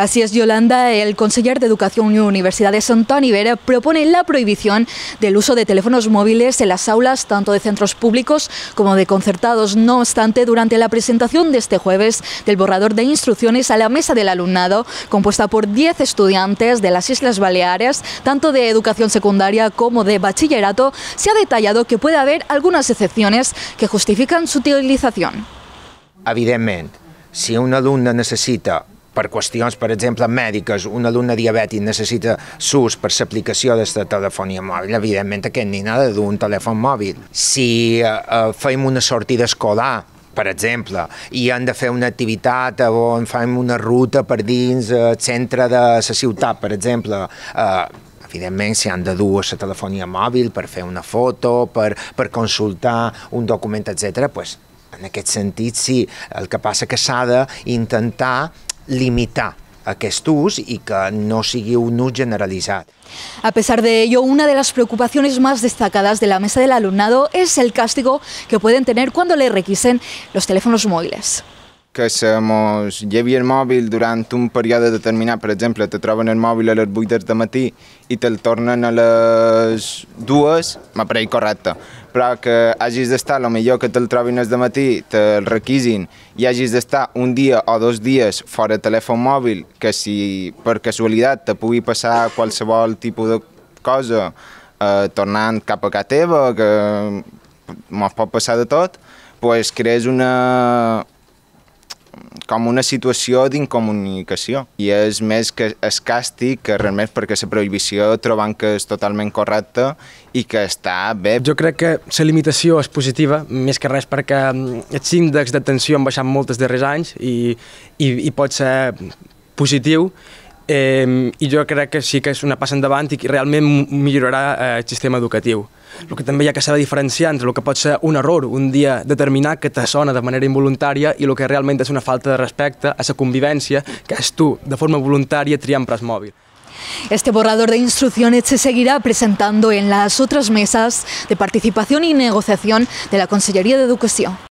Así es, Yolanda, el conseller de Educación y Universidades, Antoni Vera, propone la prohibición del uso de teléfonos móviles en las aulas, tanto de centros públicos como de concertados. No obstante, durante la presentación de este jueves del borrador de instrucciones a la mesa del alumnado, compuesta por 10 estudiantes de las Islas Baleares, tanto de educación secundaria como de bachillerato, se ha detallado que puede haber algunas excepciones que justifican su utilización. Evidentemente, si un alumne necesita... per qüestions, per exemple, mèdiques, un alumne diabètic necessita SUS per l'aplicació d'aquesta telefonia mòbil, evidentment aquest nen ha de dur un telèfon mòbil. Si eh, eh, fem una sortida escolar per exemple, i han de fer una activitat o fem una ruta per dins el eh, centre de la ciutat, per exemple, eh, evidentment si han de dur la telefonia mòbil per fer una foto, per, per consultar un document, etc. Pues, en aquest sentit, sí, el que passa que s'ha d'intentar limitar aquest y que no sigui un A pesar de ello, una de las preocupaciones más destacadas de la mesa del alumnado es el castigo que pueden tener cuando le requisen los teléfonos móviles. que se mos llevi el mòbil durant un període determinat, per exemple, te troben el mòbil a les 8 del matí i te'l tornen a les 2, m'aparell correcte. Però que hagis d'estar, el millor que te'l trobin de matí, te'l requisin i hagis d'estar un dia o dos dies fora telèfon mòbil, que si per casualitat te pugui passar qualsevol tipus de cosa eh, tornant cap a casa teva, que mm, mos pot passar de tot, doncs pues crees una, com una situació d'incomunicació. I és més que es càstig que res perquè la prohibició trobant que és totalment correcta i que està bé. Jo crec que la limitació és positiva, més que res perquè mm, els índexs d'atenció han baixat molt els darrers anys i, i, i pot ser positiu, eh, i jo crec que sí que és una passa endavant i que realment millorarà eh, el sistema educatiu. El que també hi ha que de diferenciar entre el que pot ser un error un dia determinat que te sona de manera involuntària i el que realment és una falta de respecte a la convivència, que és tu, de forma voluntària, triant pres mòbil. Este borrador de instrucciones se seguirá presentando en las otras mesas de participación y negociación de la Consellería de Educación.